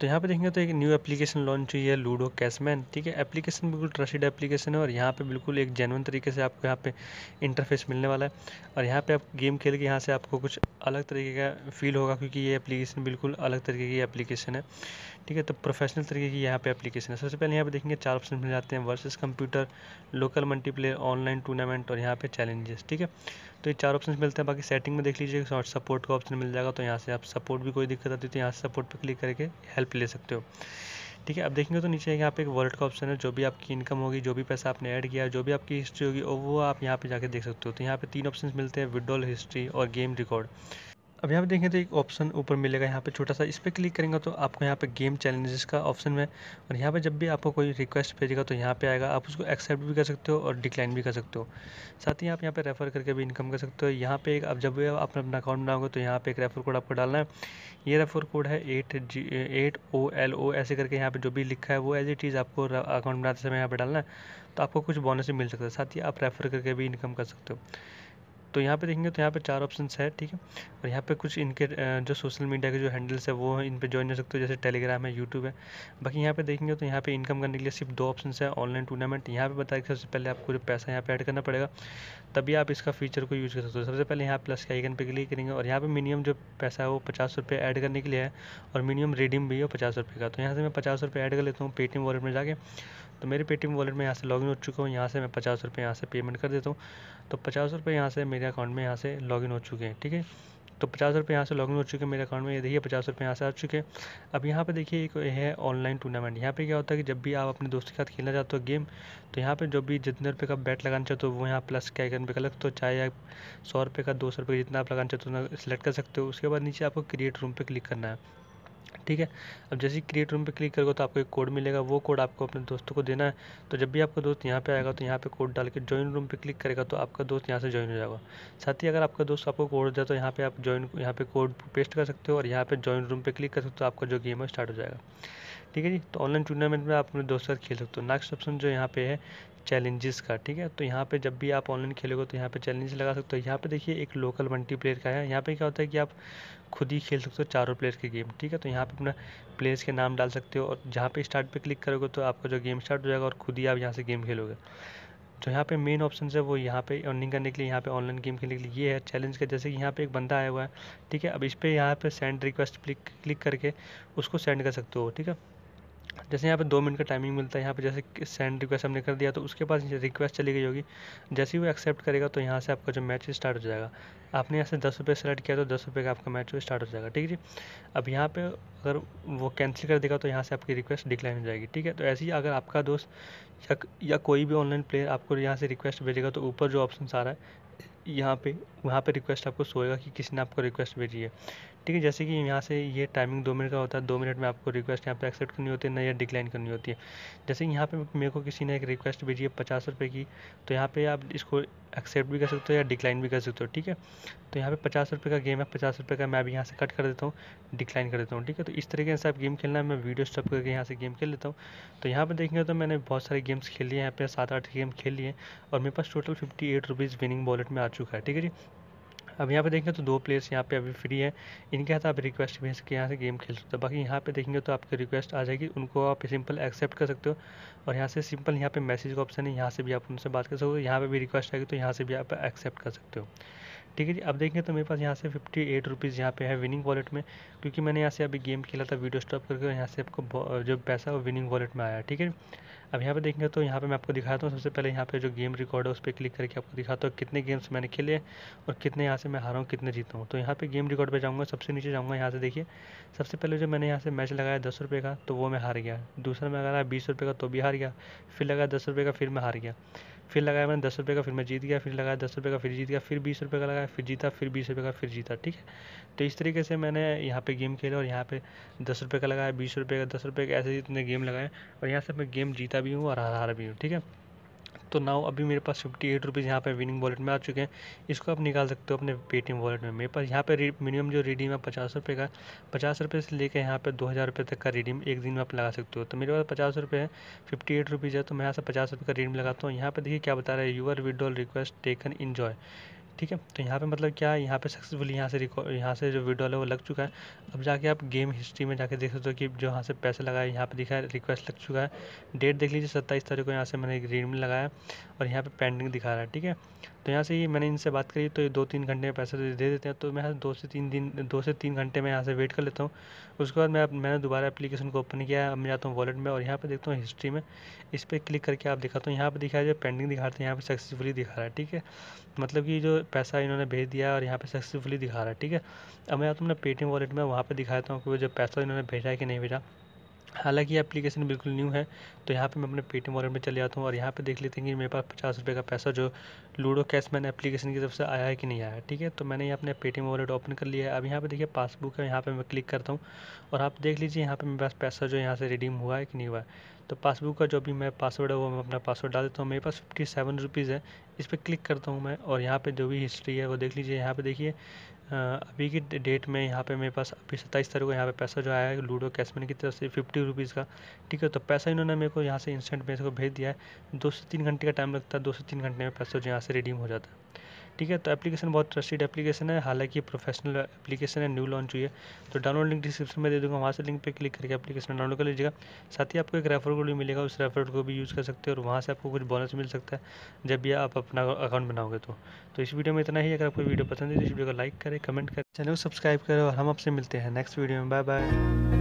तो यहाँ पे देखेंगे तो एक न्यू एप्लीकेशन लॉन्च हुई है लूडो कैशमैन ठीक है एप्लीकेशन बिल्कुल ट्रस्टेड एप्लीकेशन है और यहाँ पे बिल्कुल एक जेनवन तरीके से आपको यहाँ पे इंटरफेस मिलने वाला है और यहाँ पे आप गेम खेल के यहाँ से आपको कुछ अलग तरीके का फील होगा क्योंकि ये एप्लीकेशन बिल्कुल अलग तरीके की एप्लीकेशन है ठीक है तो प्रोफेशनल तरीके की यहाँ पे एप्लीकेशन है सबसे पहले यहाँ पे देखेंगे चार ऑप्शन मिल जाते हैं versus computer local multiplayer online tournament और यहाँ पे चैलेंजेस ठीक है तो ये चार ऑप्शन मिलते हैं बाकी सेटिंग में देख लीजिए सपोर्ट का ऑप्शन मिल जाएगा तो यहाँ से आप सपोर्ट भी कोई दिक्कत आती है तो यहाँ से सपोर्ट पर क्लिक करके हेल्प पे ले सकते हो ठीक है अब देखेंगे तो नीचे यहाँ पे एक वॉलेट का ऑप्शन है जो भी आपकी इनकम होगी जो भी पैसा आपने ऐड किया जो भी आपकी हिस्ट्री होगी वो आप यहाँ पे जाके देख सकते हो तो यहाँ पे तीन ऑप्शन मिलते हैं विड्रॉल हिस्ट्री और गेम रिकॉर्ड अब यहाँ पे देखें तो एक ऑप्शन ऊपर मिलेगा यहाँ पे छोटा सा इस पर क्लिक करेंगे तो आपको यहाँ पे गेम चैलेंजेस का ऑप्शन में और यहाँ पे जब भी आपको कोई रिक्वेस्ट भेजेगा तो यहाँ पे आएगा आप उसको एक्सेप्ट भी कर सकते हो और डिक्लाइन भी कर सकते हो साथ ही आप यहाँ पे रेफ़र करके भी इनकम कर सकते हो यहाँ पे एक आप जब भी आप अपना अकाउंट बनाओगे तो यहाँ पे एक रेफ़र कोड आपको डालना है ये रेफ़र कोड है eight G eight O L O ऐसे करके यहाँ पर जो भी लिखा है वो एज इट इज़ आपको अकाउंट बनाते समय यहाँ पर डालना है तो आपको कुछ बोनस भी मिल सकता है साथ ही आप रेफ़र करके भी इनकम कर सकते हो तो यहाँ पे देखेंगे तो यहाँ पे चार ऑप्शन है ठीक है और यहाँ पे कुछ इनके जो सोशल मीडिया के जो हैंडल्स है वो इन पे ज्वाइन हो सकते हो जैसे टेलीग्राम है यूट्यूब है बाकी यहाँ पे देखेंगे तो यहाँ पे इनकम करने के लिए सिर्फ दो ऑप्शन है ऑनलाइन टूर्नामेंट यहाँ पे बताया सबसे पहले आपको जो पैसा यहाँ पे ऐड करना पड़ेगा तभी आप इसका फीचर को यूज़ कर सकते हो सबसे पहले यहाँ प्लस के आइकन पे क्लिक करेंगे और यहाँ पे मिनिमम जो पैसा है वो पचास रुपये ऐड करने के लिए है और मिनिमम रिडीम भी है पचास रुपये का तो यहाँ से मैं पचास रुपये ऐड कर लेता हूँ पेटीएम वॉलेट में जाके तो मेरे पेटीएम वॉलेट में यहाँ से इन हो चुका हूँ यहाँ से मैं पचास रुपये यहाँ से पेमेंट कर देता हूँ तो पचास रुपये यहाँ से मेरे अकाउंट में यहाँ से लॉगिन हो चुके हैं ठीक है तो पचास रुपये यहाँ से लॉगिन हो चुके हैं मेरे अकाउंट में ये देखिए पचास रुपये यहाँ से आ चुके हैं अब यहाँ पे देखिए एक है ऑनलाइन टूर्नामेंट यहाँ पे क्या होता है कि जब भी आप अपने दोस्त के साथ खेलना चाहते हो गेम तो यहाँ पे जो भी जितने रुपये का बैट लगाना चाहते हो वो यहाँ प्लस के आइकन पे कलेक्ट तो चाहे आप सौ रुपये का दो सौ रुपये जितना आप लगाना चाहते हो उतना सेलेक्ट कर सकते हो उसके बाद नीचे आपको क्रिएट रूम पर क्लिक करना है ठीक है अब जैसे ही क्रिएट रूम पे क्लिक करोगे तो आपको एक कोड मिलेगा वो कोड आपको अपने दोस्तों को देना है तो जब भी आपका दोस्त यहाँ पे आएगा तो यहाँ पे कोड डाल के ज्वाइन रूम पे क्लिक करेगा तो आपका दोस्त यहाँ से ज्वाइन हो जाएगा साथ ही अगर आपका दोस्त आपको कोड दे तो यहाँ पे आप ज्वाइन यहाँ पे कोड पेस्ट कर सकते हो और यहाँ पे ज्वाइन रूम पे क्लिक कर सकते हो तो आपका जो गेम है स्टार्ट हो जाएगा ठीक है जी तो ऑनलाइन टूर्नामेंट में आप अपने दोस्त साथ खेल सकते हो नेक्स्ट ऑप्शन जो यहाँ पे है चैलेंजेस का ठीक है तो यहाँ पे जब भी आप ऑनलाइन खेलोगे तो यहाँ पे चैलेंज लगा सकते हो यहाँ पे देखिए एक लोकल मल्टीप्लेयर का है यहाँ पे क्या होता है कि आप खुद ही खेल सकते हो चारों प्लेयर्स के गेम ठीक है तो यहाँ पे अपना प्लेयर्स के नाम डाल सकते हो और जहाँ पे स्टार्ट पे क्लिक करोगे तो आपका जो गेम स्टार्ट हो जाएगा और खुद ही आप यहाँ से गेम खेलोगे जो यहाँ पे मेन ऑप्शन है वो यहाँ पे अर्निंग करने के लिए यहाँ पे ऑनलाइन गेम खेलने के लिए ये है चैलेंज का जैसे कि यहाँ पे एक बंदा आया हुआ है ठीक है अब इस पर यहाँ पे सेंड रिक्वेस्ट क्लिक क्लिक करके उसको सेंड कर सकते हो ठीक है जैसे यहाँ पे दो मिनट का टाइमिंग मिलता है यहाँ पे जैसे सेंड रिक्वेस्ट हमने कर दिया तो उसके पास रिक्वेस्ट चली गई होगी जैसे ही वो एक्सेप्ट करेगा तो यहाँ से आपका जो मैच स्टार्ट हो जाएगा आपने यहाँ से दस रुपये सेलेक्ट किया तो दस रुपये का आपका मैच स्टार्ट हो जाएगा ठीक है जी अब यहाँ पे अगर वो कैंसिल कर देगा तो यहाँ से आपकी रिक्वेस्ट डिक्लाइन हो जाएगी ठीक है तो ऐसे ही अगर आपका दोस्त या, या कोई भी ऑनलाइन प्लेयर आपको यहाँ से रिक्वेस्ट भेजेगा तो ऊपर जो ऑप्शन आ रहा है यहाँ पे वहाँ पे रिक्वेस्ट आपको सोएगा कि किसी ने आपको रिक्वेस्ट भेजी है ठीक है जैसे कि यहाँ से ये टाइमिंग दो मिनट का होता है दो मिनट में आपको रिक्वेस्ट यहाँ पे एक्सेप्ट करनी होती है ना या डिक्लाइन करनी होती है जैसे यहाँ पे मेरे को किसी ने एक रिक्वेस्ट भेजी है पचास रुपये की तो यहाँ पे आप इसको एक्सेप्ट भी कर सकते हो या डिक्लाइन भी कर सकते हो ठीक है तो यहाँ पे पचास रुपये का गेम है पचास रुपये का मैं अभी यहाँ से कट कर देता हूँ डिक्लाइन कर देता हूँ ठीक है तो इस तरीके से आप गेम खेलना है मैं वीडियो स्टॉप करके यहाँ से गेम खेल लेता हूँ तो यहाँ पर देखेंगे तो मैंने बहुत सारे गेम्स खेल लिए यहाँ पे सात आठ गेम खेल लिए और मेरे पास total fifty eight rupees winning wallet में आ चुका है ठीक है जी अब यहाँ पे देखेंगे तो दो प्लेयर्स यहाँ पे अभी फ्री हैं इनके हाथ आप रिक्वेस्ट भेज हैं यहाँ से गेम खेल सकते हो बाकी यहाँ पे देखेंगे तो आपकी रिक्वेस्ट आ जाएगी उनको आप सिंपल एक्सेप्ट कर सकते हो और यहाँ से सिंपल यहाँ पे मैसेज का ऑप्शन है यहाँ से भी आप उनसे बात कर सकते हो यहाँ पे भी रिक्वेस्ट आएगी तो यहाँ से भी आप एक्सेप्ट कर सकते हो ठीक है जी अब देखेंगे तो मेरे पास यहाँ से फिफ्टी एट रुपीज़ यहाँ पे है विनिंग वॉलेट में क्योंकि मैंने यहाँ से अभी गेम खेला था वीडियो स्टॉप करके यहाँ से आपको जो पैसा वो विनिंग वॉलेट में आया ठीक है अब यहाँ पे देखेंगे तो यहाँ पे मैं आपको दिखाता हूँ सबसे पहले यहाँ पे जो गेम रिकॉर्ड है उस पर क्लिक करके आपको दिखाता हूँ कितने गेम्स मैंने खेले और कितने यहाँ से मैं हारा हूँ कितने जीता हूँ तो यहाँ पे गेम रिकॉर्ड पे जाऊँगा सबसे नीचे जाऊँगा यहाँ से देखिए सबसे पहले जो मैंने यहाँ से मैच लगाया दस रुपये का तो वो मैं हार गया दूसरा मैं लगाया बीस रुपये का तो भी हार गया फिर लगाया दस रुपये का फिर मैं हार गया फिर लगाया मैंने दस रुपये का फिर मैं जीत गया फिर लगाया दस रुपये का फिर जीत गया फिर बीस रुपये का लगाया फिर जीता फिर बीस रुपये का फिर जीता ठीक है तो इस तरीके से मैंने यहाँ पे गेम खेला और यहाँ पे दस रुपये का लगाया बीस रुपये का दस रुपये का ऐसे जितने गेम लगाए और यहाँ से मैं गेम जीता भी हूँ और हार भी हूँ ठीक है तो नाउ अभी मेरे पास फिफ्टी एट रुपीज़ यहाँ पर विनिंग वॉलेट में आ चुके हैं इसको आप निकाल सकते हो अपने पेटीएम वॉलेट में मेरे पास यहाँ पर मिनिमम जो रिडीम है पचास रुपये का पचास रुपये से लेकर यहाँ पर दो हज़ार रुपये तक का रिडीम एक दिन में आप लगा सकते हो तो मेरे पास पचास रुपये है फिफ्टी एट रुपीज़ है तो मैं यहाँ से पचास रुपये का रिडीम लगाता हूँ यहाँ पर देखिए क्या बता रहा है your withdrawal request taken enjoy ठीक है तो यहाँ पे मतलब क्या है यहाँ पे सक्सेसफुली यहाँ से रिकॉर्ड यहाँ से जो विड्रॉल है वो लग चुका है अब जाके आप गेम हिस्ट्री में जाके देख सकते हो कि जो यहाँ से पैसे लगाए यहाँ पे दिखा है रिक्वेस्ट लग चुका है डेट देख लीजिए सत्ताईस तारीख को यहाँ से मैंने ग्रीन में लगाया और यहाँ पर पेंडिंग दिखा रहा है ठीक है तो यहाँ से मैंने इनसे बात करी तो ये दो तीन घंटे में पैसे दे देते हैं तो मैं दो से तीन दिन दो से तीन घंटे में यहाँ से वेट कर लेता हूँ उसके बाद मैं मैंने दोबारा एप्लीकेशन को ओपन किया मैं जाता हूँ वॉलेट में और यहाँ पर देखता हूँ हिस्ट्री में इस पर क्लिक करके आप दिखाता हूँ यहाँ पर दिखाया जो पेंडिंग दिखाते हैं यहाँ पर सक्सेसफुली दिखा रहा है ठीक है मतलब कि जो पैसा इन्होंने भेज दिया और यहाँ पे सक्सेसफुली दिखा रहा है ठीक है अब मैं तुमने पेटीएम वॉलेट में वहाँ पे दिखाता हूँ कि वो जो पैसा इन्होंने भेजा है कि नहीं भेजा हालांकि ये एप्लीकेशन बिल्कुल न्यू है तो यहाँ पे मैं अपने पेटीएम वॉलेट में चले जाता हूँ और यहाँ पे देख लेते हैं कि मेरे पास पचास रुपये का पैसा जो लूडो कैश मैंने एप्लीकेशन की तरफ से आया है कि नहीं आया ठीक है तो मैंने ये अपने पेटीएम वॉलेट ओपन कर लिया है अब यहाँ पे देखिए पासबुक है यहाँ पर मैं क्लिक करता हूँ और आप देख लीजिए यहाँ पर मेरे पास पैसा जो यहाँ से रिडीम हुआ है कि नहीं हुआ है तो पासबुक का जो भी मैं पासवर्ड है वो मैं अपना पासवर्ड डाल देता हूँ मेरे पास फिफ्टी सेवन रुपीज़ है इस पर क्लिक करता हूँ मैं और यहाँ पर जो भी हिस्ट्री है वो देख लीजिए यहाँ पर देखिए अभी की डेट में यहाँ पे मेरे पास अभी सत्ताईस तारीख को यहाँ पे पैसा जो आया है लूडो कैशमैन की तरफ से फिफ्टी रुपीज़ का ठीक है तो पैसा इन्होंने मेरे को यहाँ से इंस्टेंट मेरे को भेज दिया है दो से तीन घंटे का टाइम लगता है दो से तीन घंटे में पैसा जो यहाँ से रिडीम हो जाता है ठीक है तो एप्लीकेशन बहुत ट्रस्टेड एप्लीकेशन है हालांकि प्रोफेशनल एप्लीकेशन है न्यू लॉन्च हुई है तो डाउनलोड लिंक डिस्क्रिप्शन में दे दूंगा वहाँ से लिंक पे क्लिक करके एप्लीकेशन डाउनलोड कर लीजिएगा साथ ही आपको एक रेफर कोड भी मिलेगा उस रेफर को भी यूज़ कर सकते हैं और वहाँ से आपको कुछ बोनस मिल सकता है जब भी आप अपना अकाउंट बनाओगे तो तो इस वीडियो में इतना ही अगर आपको वीडियो पसंद है तो इस वीडियो को लाइक करें कमेंट करें चैनल को सब्सक्राइब करें और हम आपसे मिलते हैं नेक्स्ट वीडियो में बाय बाय